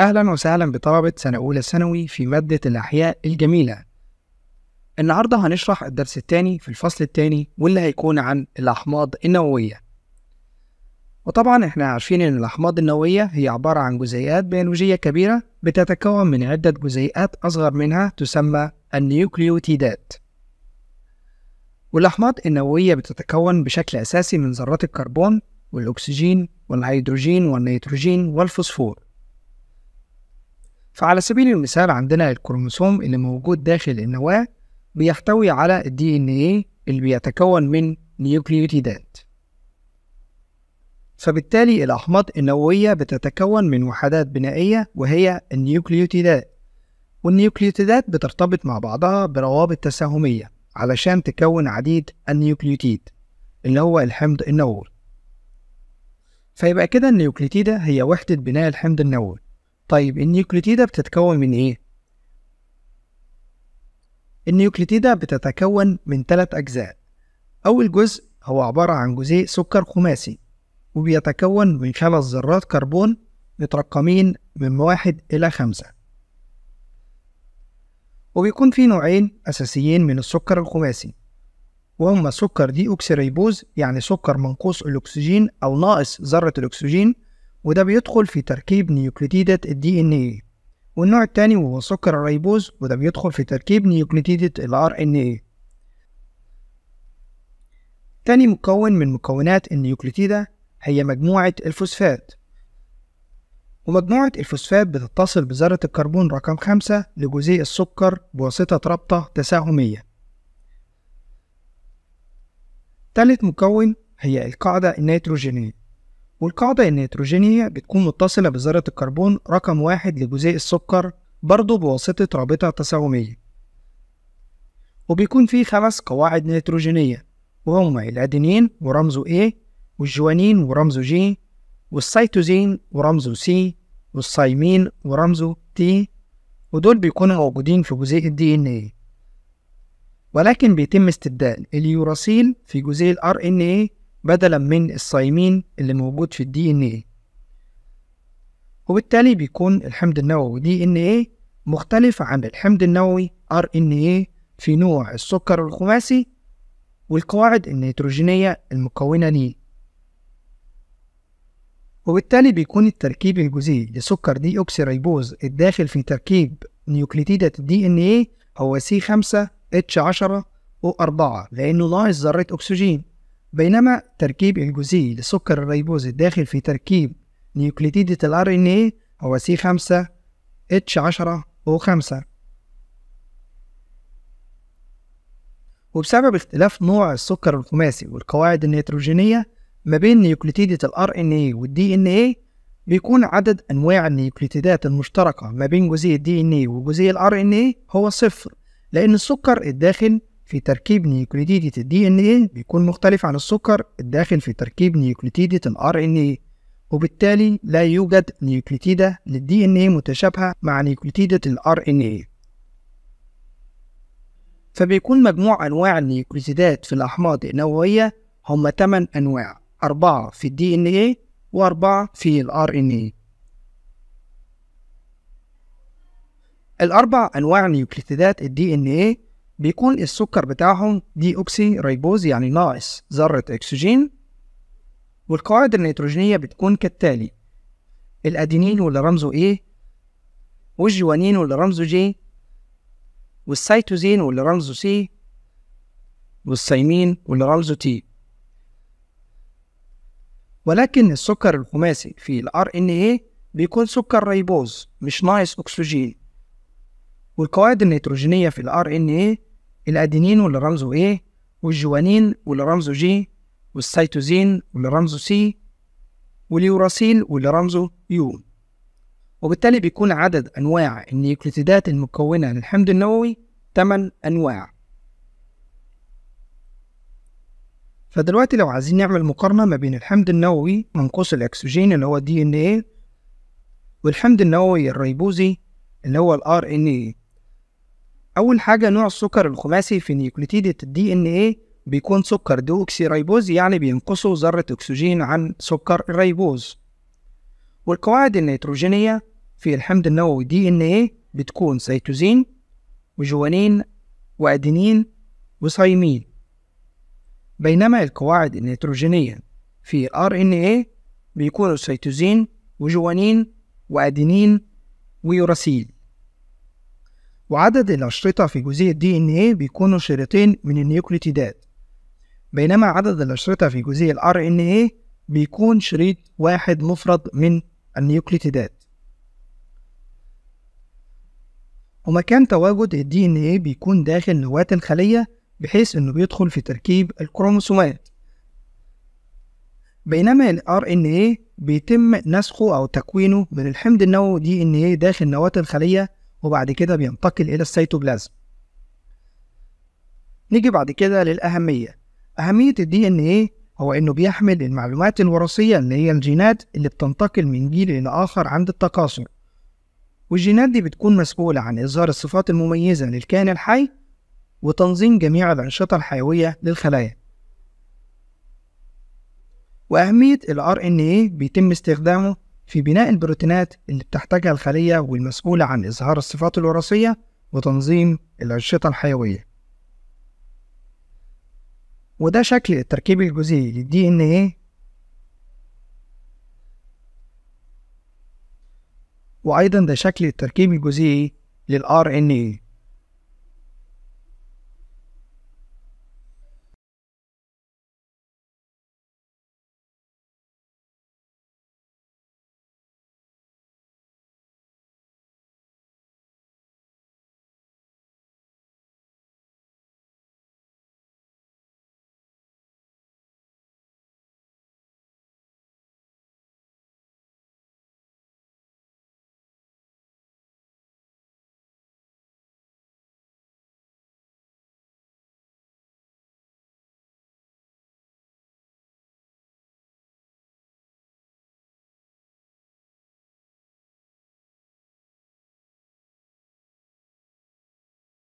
أهلا وسهلا بطلبة سنة أولى ثانوي في مادة الأحياء الجميلة. النهاردة هنشرح الدرس الثاني في الفصل الثاني واللي هيكون عن الأحماض النووية. وطبعا احنا عارفين إن الأحماض النووية هي عبارة عن جزيئات بيولوجية كبيرة بتتكون من عدة جزيئات أصغر منها تسمى النيوكليوتيدات. والأحماض النووية بتتكون بشكل أساسي من ذرات الكربون والأكسجين والهيدروجين والنيتروجين والفوسفور. فعلى سبيل المثال عندنا الكروموسوم اللي موجود داخل النواة بيحتوي على الـ ان ايه اللي بيتكون من نيوكليوتيدات فبالتالي الأحماض النووية بتتكون من وحدات بنائية وهي النيوكليوتيدات والنيوكليوتيدات بترتبط مع بعضها بروابط تساهمية علشان تكون عديد النيوكليوتيد اللي هو الحمض النووي فيبقى كده النيوكليوتيدة هي وحدة بناء الحمض النووي طيب النيوكليتيدة بتتكون من إيه؟ النيوكليتيدة بتتكون من ثلاث أجزاء أول جزء هو عبارة عن جزيء سكر خماسي وبيتكون من خمس ذرات كربون مترقمين من واحد إلى خمسة وبيكون في نوعين أساسيين من السكر الخماسي وهما سكر دي أكسريبوز يعني سكر منقوص الأكسجين أو ناقص ذرة الأكسجين وده بيدخل في تركيب نيوكليتيدة الدي ان ايه والنوع التاني وهو سكر الريبوز وده بيدخل في تركيب نيوكليتيدة الار ان ايه تاني مكون من مكونات النيوكليتيدة هي مجموعة الفوسفات ومجموعة الفوسفات بتتصل بذرة الكربون رقم خمسة لجزيء السكر بواسطة رابطة تساهمية تالت مكون هي القاعدة النيتروجينية والقاعدة النيتروجينية بتكون متصلة بذرة الكربون رقم واحد لجزيء السكر برضه بواسطة رابطة تساهمية وبيكون فيه خمس قواعد نيتروجينية وهما الأدينين ورمزه A والجوانين ورمزه G والسيتوزين ورمزه C والسايمين ورمزه T ودول بيكونوا موجودين في جزيء ان DNA ولكن بيتم استبدال اليوراسيل في جزيء ان RNA بدلا من الصايمين اللي موجود في الدي ان ايه وبالتالي بيكون الحمض النووي دي ان ايه مختلف عن الحمض النووي ار ان ايه في نوع السكر الخماسي والقواعد النيتروجينية المكونة ليه وبالتالي بيكون التركيب الجزيئي لسكر دي اوكسي ريبوز الداخل في تركيب نيوكليتيدة الدي إن إيه هو سي 5 اتش 10 او 4 لأنه ناقص ذرة أكسجين بينما تركيب الجزيء لسكر الريبوز الداخل في تركيب نيوكليتيدة الـ RNA هو C5H10O5 وبسبب اختلاف نوع السكر الخماسي والقواعد النيتروجينية ما بين نيوكليتيدة الـ RNA والـ DNA بيكون عدد أنواع النيوكليتيدات المشتركة ما بين جزيء الـ DNA وجزيء الـ RNA هو صفر لأن السكر الداخل في تركيب نيوكليتيدة الدي ان ايه بيكون مختلف عن السكر الداخل في تركيب نيوكليتيدة الار ان ايه وبالتالي لا يوجد نيوكليتيدة للدي ان ايه متشابهة مع نيوكليتيدة الار ان ايه فبيكون مجموع انواع النيوكليتيدات في الاحماض النووية هم 8 انواع أربعة في الدي ان ايه وأربعة في الار ان ايه الأربع أنواع نيوكليتيدات الدي ان ايه بيكون السكر بتاعهم دي أوكسي ريبوز يعني ناقص ذرة أكسجين والقواعد النيتروجينية بتكون كالتالي الأدينين واللي رمزه إيه والجوانين واللي رمزه جي والسيتوزين واللي رمزه سي والسيمين واللي رمزه تي ولكن السكر الخماسي في ال RNA بيكون سكر ريبوز مش ناقص أكسجين والقواعد النيتروجينية في ال RNA الادينين واللي رمزه ايه والجوانين واللي رمزه جي والسيتوزين واللي رمزه سي واليوراسيل واللي رمزه يو وبالتالي بيكون عدد أنواع النيوكليتيدات المكونة للحمض النووي 8 أنواع فدلوقتي لو عايزين نعمل مقارنة ما بين الحمض النووي منقوص الأكسجين اللي هو DNA والحمض النووي الريبوزي اللي هو ال RNA اول حاجه نوع السكر الخماسي في نيوكليتيد الدي ان ايه بيكون سكر دوكسي ريبوز يعني بينقصه ذره اكسجين عن سكر الريبوز والقواعد النيتروجينيه في الحمض النووي دي ان ايه بتكون سيتوزين وجوانين وادينين وصيمين بينما القواعد النيتروجينيه في الار ان ايه بيكونوا سيتوزين وجوانين وادينين ويوراسيل وعدد الأشرطة في جزيء الدي إن إيه بيكونوا شريطين من النيوكليتيدات بينما عدد الأشرطة في جزيء الار إن إيه بيكون شريط واحد مفرد من النيوكليتيدات ومكان تواجد الدي إن إيه بيكون داخل نواة الخلية بحيث إنه بيدخل في تركيب الكروموسومات بينما الـ RNA إيه بيتم نسخه أو تكوينه من الحمض النووي دي إن إيه داخل نواة الخلية وبعد كده بينتقل إلى السيتوبلازم نيجي بعد كده للأهمية أهمية الـ DNA هو إنه بيحمل المعلومات الوراثية اللي هي الجينات اللي بتنتقل من جيل إلى آخر عند التكاثر والجينات دي بتكون مسؤولة عن إظهار الصفات المميزة للكائن الحي وتنظيم جميع الأنشطة الحيوية للخلايا وأهمية الـ RNA بيتم استخدامه في بناء البروتينات اللي بتحتاجها الخلية والمسؤولة عن إظهار الصفات الوراثية وتنظيم الأنشطة الحيوية وده شكل التركيب الجزيئي للدي ان ايه وأيضا ده شكل التركيب الجزيئي للار ان ايه